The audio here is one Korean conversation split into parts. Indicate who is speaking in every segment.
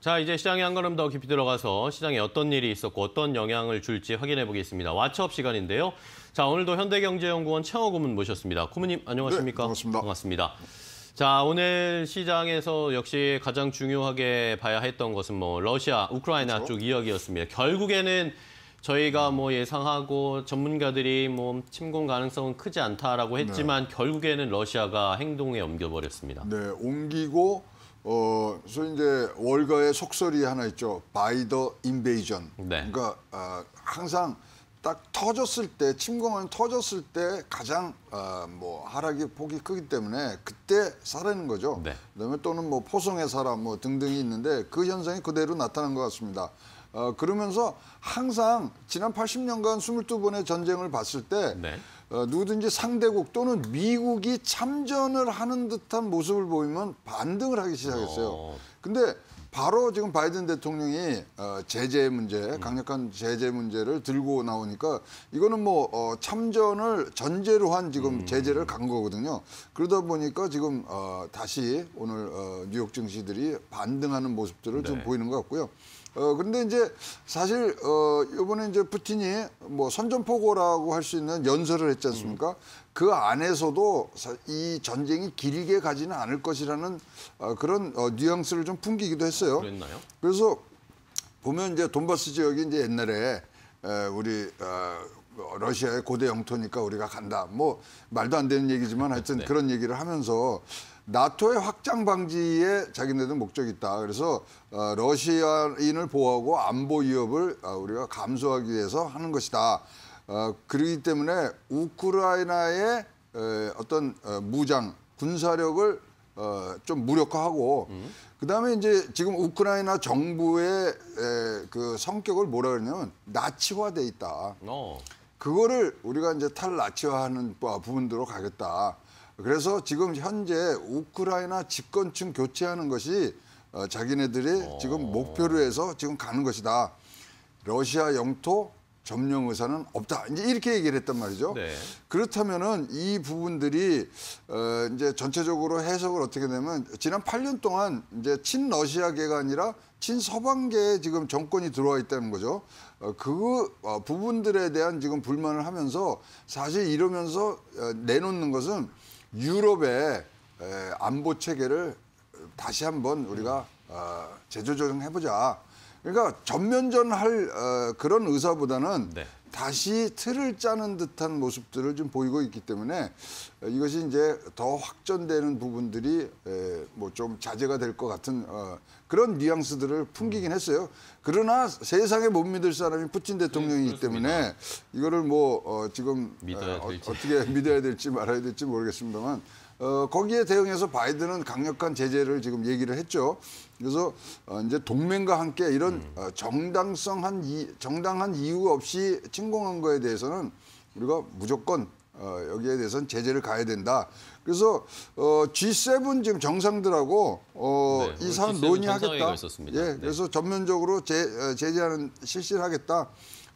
Speaker 1: 자, 이제 시장에 한 걸음 더 깊이 들어가서 시장에 어떤 일이 있었고 어떤 영향을 줄지 확인해 보겠습니다. 와츠업 시간인데요. 자, 오늘도 현대경제연구원 최영호 고문 모셨습니다. 고문님, 안녕하십니까? 네, 반갑습니다. 반갑습니다. 자, 오늘 시장에서 역시 가장 중요하게 봐야 했던 것은 뭐 러시아, 우크라이나 그렇죠? 쪽 이야기였습니다. 결국에는 저희가 뭐 예상하고 전문가들이 뭐 침공 가능성은 크지 않다라고 네. 했지만 네. 결국에는 러시아가
Speaker 2: 행동에 옮겨버렸습니다. 네, 옮기고 어, 그래서 이제 월가의 속설이 하나 있죠. 바이 더 인베이전. 네. 그러니까 어, 항상 딱 터졌을 때 침공은 터졌을 때 가장 어, 뭐 하락의 폭이 크기 때문에 그때 사라는 거죠. 네. 그다음에 또는 뭐 포성의 사람 뭐 등등이 있는데 그 현상이 그대로 나타난 것 같습니다. 어, 그러면서 항상 지난 80년간 22번의 전쟁을 봤을 때 네. 어, 누구든지 상대국 또는 미국이 참전을 하는 듯한 모습을 보이면 반등을 하기 시작했어요. 어. 근데 바로 지금 바이든 대통령이 어, 제재 문제, 음. 강력한 제재 문제를 들고 나오니까 이거는 뭐 어, 참전을 전제로 한 지금 음. 제재를 간 거거든요. 그러다 보니까 지금 어, 다시 오늘 어, 뉴욕 증시들이 반등하는 모습들을 네. 좀 보이는 것 같고요. 어, 근데 이제 사실 어, 요번에 이제 푸틴이 뭐 선전포고라고 할 수 있는 연설을 했지 않습니까? 음. 그 안에서도 이 전쟁이 길게 가지는 않을 것이라는 어, 그런 어, 뉘앙스를 좀 풍기기도 했어요. 그랬나요? 그래서 보면 이제 돈바스 지역이 이제 옛날에 에, 우리 어, 러시아의 고대 영토니까 우리가 간다. 뭐 말도 안 되는 얘기지만 하여튼 네. 그런 얘기를 하면서 나토의 확장 방지에 자기네들 목적이 있다. 그래서 어, 러시아인을 보호하고 안보 위협을 어, 우리가 감수하기 위해서 하는 것이다. 어, 그러기 때문에 우크라이나의 에, 어떤 어, 무장 군사력을 어, 좀 무력화하고 그다음에 이제 지금 우크라이나 정부의 에, 그 성격을 뭐라 그러냐면 나치화돼 있다. 어. 그거를 우리가 이제 탈나치화하는 부분들로 가겠다. 그래서 지금 현재 우크라이나 집권층 교체하는 것이 어, 자기네들이 어... 지금 목표로 해서 지금 가는 것이다. 러시아 영토 점령 의사는 없다. 이제 이렇게 얘기를 했단 말이죠. 네. 그렇다면은 이 부분들이 어 이제 전체적으로 해석을 어떻게 되면 지난 8년 동안 이제 친러시아계가 아니라 친서방계에 지금 정권이 들어와 있다는 거죠. 어, 그 어, 부분들에 대한 지금 불만을 하면서 사실 이러면서 어, 내놓는 것은 유럽의 안보 체계를 다시 한번 우리가 어, 제조조정해보자. 그러니까 전면전할 어, 그런 의사보다는 네. 다시 틀을 짜는 듯한 모습들을 좀 보이고 있기 때문에 어, 이것이 이제 더 확전되는 부분들이 뭐 좀 자제가 될 것 같은 어 그런 뉘앙스들을 풍기긴 했어요. 그러나 세상에 못 믿을 사람이 푸틴 네, 대통령이기 때문에 이거를 뭐어 지금 어, 어떻게 믿어야 될지 말아야 될지 모르겠습니다만 어, 거기에 대응해서 바이든은 강력한 제재를 지금 얘기를 했죠. 그래서 어, 이제 동맹과 함께 이런 음. 어, 정당성한 이, 정당한 이유 없이 침공한 거에 대해서는 우리가 무조건 어, 여기에 대해서는 제재를 가야 된다. 그래서 어, G7 지금 정상들하고 어, 네, 이 사안 논의하겠다. 예, 네. 그래서 전면적으로 제, 어, 제재하는 실시를 하겠다.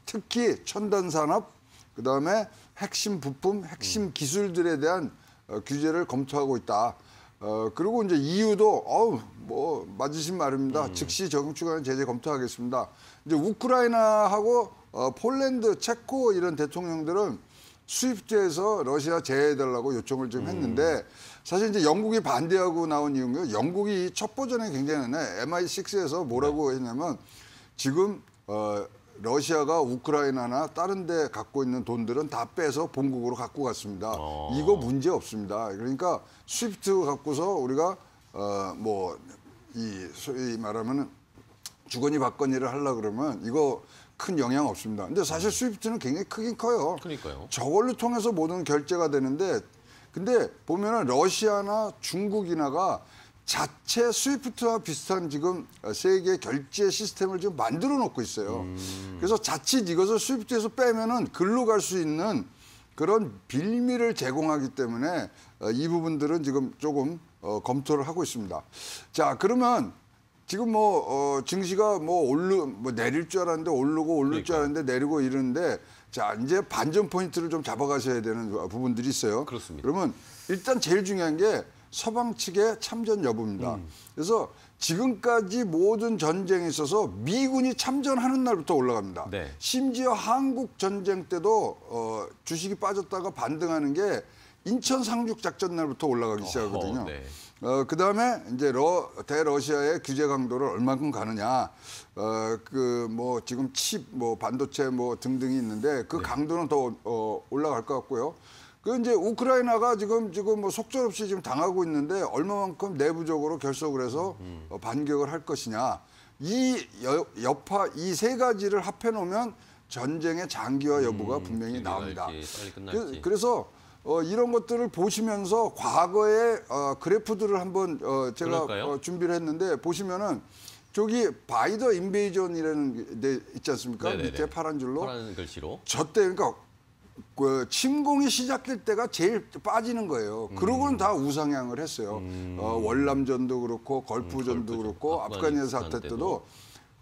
Speaker 2: 특히 첨단 산업, 그다음에 핵심 부품, 핵심 음. 기술들에 대한 어, 규제를 검토하고 있다. 어, 그리고 이제 이유도 어우 뭐 맞으신 말입니다. 음. 즉시 적용 추가는 제재 검토하겠습니다. 이제 우크라이나하고 어, 폴란드, 체코 이런 대통령들은 수입제에서 러시아 제외해달라고 요청을 좀 음. 했는데 음. 사실 이제 영국이 반대하고 나온 이유는 영국이 첫버전에 굉장히 MI6에서 뭐라고 네. 했냐면 지금 어, 러시아가 우크라이나나 다른 데 갖고 있는 돈들은 다 빼서 본국으로 갖고 갔습니다. 어. 이거 문제 없습니다. 그러니까 스위프트 갖고서 우리가 어뭐이 소위 말하면은 주거니 받거니를 하려 그러면 이거 큰 영향 없습니다. 근데 사실 스위프트는 굉장히 크긴 커요. 그러니까요. 저걸로 통해서 모든 결제가 되는데 근데 보면은 러시아나 중국이나가 자체 스위프트와 비슷한 지금 어, 세계 결제 시스템을 지금 만들어 놓고 있어요. 음. 그래서 자칫 이것을 스위프트에서 빼면은 글로 갈 수 있는 그런 빌미를 제공하기 때문에 어, 이 부분들은 지금 조금 어, 검토를 하고 있습니다. 자, 그러면 지금 뭐 어, 증시가 뭐 올르 뭐 내릴 줄 알았는데 오르고 오를 그러니까. 줄 알았는데 내리고 이러는데 자, 이제 반전 포인트를 좀 잡아가셔야 되는 부분들이 있어요. 그렇습니다. 그러면 일단 제일 중요한 게 서방 측의 참전 여부입니다. 음. 그래서 지금까지 모든 전쟁에 있어서 미군이 참전하는 날부터 올라갑니다. 네. 심지어 한국 전쟁 때도 어, 주식이 빠졌다가 반등하는 게 인천 상륙 작전 날부터 올라가기 시작하거든요. 어 네. 어, 그 다음에 이제 러, 대러시아의 규제 강도를 얼만큼 가느냐. 어, 그뭐 지금 칩, 뭐 반도체 뭐 등등이 있는데 그 네. 강도는 더 어, 올라갈 것 같고요. 그 이제 우크라이나가 지금 지금 뭐 속절없이 지금 당하고 있는데 얼마만큼 내부적으로 결속을 해서 음. 반격을 할 것이냐 이 여, 여파 이 세 가지를 합해 놓으면 전쟁의 장기화 음, 여부가 음, 분명히 나옵니다. 그, 그, 래서 어, 이런 것들을 보시면서 과거의 어, 그래프들을 한번 어, 제가 어, 준비를 했는데 보시면은 저기 바이더 인베이전이라는 데 네, 있지 않습니까? 네네네. 네, 네. 밑에 파란 줄로 파란 글씨로 저때 그러니까 그 침공이 시작될 때가 제일 빠지는 거예요. 그러고는 다 우상향을 했어요. 음. 어, 월남전도 그렇고 걸프전도 음, 그렇고 아프가니스탄 사태 때도.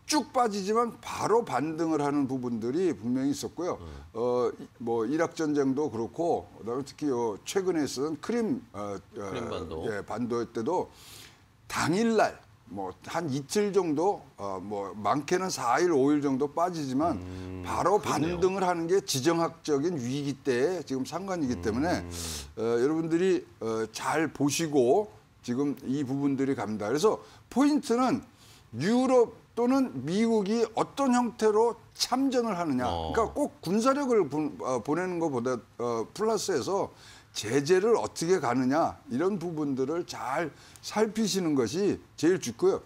Speaker 2: 쭉 빠지지만 바로 반등을 하는 부분들이 분명히 있었고요. 음. 어, 뭐 이락 전쟁도 그렇고 그다음에 특히 요 최근에 있었던 크림 어, 어 크림 반도 예, 반도 때도 당일날 뭐한 이틀 정도 어뭐 많게는 사일오일 정도 빠지지만 음, 바로 그러네요. 반등을 하는 게 지정학적인 위기 때에 지금 상관이기 음. 때문에 음. 어, 여러분들이 어, 잘 보시고 지금 이 부분들이 갑니다. 그래서 포인트는 유럽 또는 미국이 어떤 형태로 참전을 하느냐. 어. 그러니까 꼭 군사력을 보, 어, 보내는 것보다 어, 플러스해서 제재를 어떻게 가느냐 이런 부분들을 잘 살피시는 것이 제일 좋고요.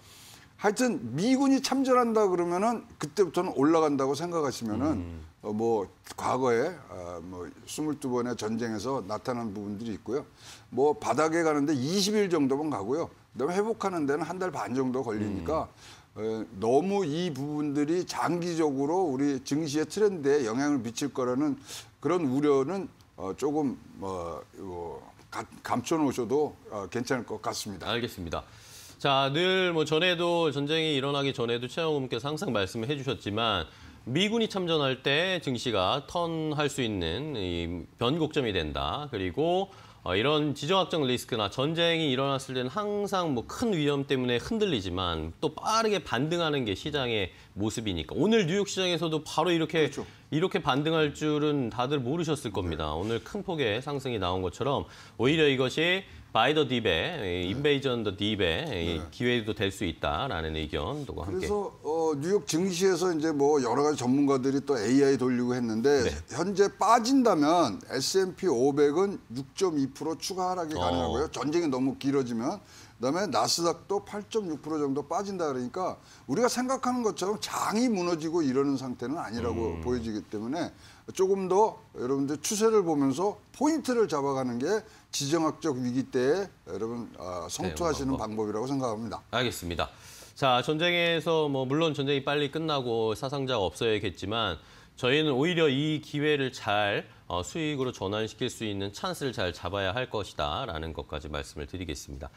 Speaker 2: 하여튼 미군이 참전한다 그러면은 그때부터는 올라간다고 생각하시면은 음. 어, 뭐 과거에 어, 뭐 22번의 전쟁에서 나타난 부분들이 있고요. 뭐 바닥에 가는데 20일 정도만 가고요. 그다음에 회복하는 데는 한 달 반 정도 걸리니까 음. 어, 너무 이 부분들이 장기적으로 우리 증시의 트렌드에 영향을 미칠 거라는 그런 우려는 어, 조금 뭐 이거 감춰놓으셔도 어, 괜찮을 것 같습니다. 알겠습니다.
Speaker 1: 자, 늘 뭐 전에도 전쟁이 일어나기 전에도 최영훈께서 항상 말씀을 해주셨지만 미군이 참전할 때 증시가 턴할 수 있는 이 변곡점이 된다. 그리고 어, 이런 지정학적 리스크나 전쟁이 일어났을 때는 항상 뭐 큰 위험 때문에 흔들리지만 또 빠르게 반등하는 게 시장의 모습이니까 오늘 뉴욕 시장에서도 바로 이렇게 그렇죠. 이렇게 반등할 줄은 다들 모르셨을 겁니다. 네. 오늘 큰 폭의 상승이 나온 것처럼 오히려 이것이 바이 더 딥의 인베이전 더 딥의 기회도 될 수 있다라는 의견도 함께.
Speaker 2: 그래서 어, 뉴욕 증시에서 이제 뭐 여러 가지 전문가들이 또 AI 돌리고 했는데 네. 현재 빠진다면 S&P 500은 6.2% 추가 하락이 어. 가능하고요. 어. 전쟁이 너무 길어지면 그다음에 나스닥도 8.6% 정도 빠진다 그러니까 우리가 생각하는 것처럼 장이 무너지고 이러는 상태는 아니라고 음. 보여지기 때문에 조금 더 여러분들 추세를 보면서 포인트를 잡아가는 게 지정학적 위기 때에 여러분 어, 아, 성투하시는 네, 뭐, 뭐. 방법이라고 생각합니다.
Speaker 1: 알겠습니다. 자 전쟁에서 뭐 물론 전쟁이 빨리 끝나고 사상자가 없어야겠지만 저희는 오히려 이 기회를 잘 어, 수익으로 전환시킬 수 있는 찬스를 잘 잡아야 할 것이다라는 것까지 말씀을 드리겠습니다.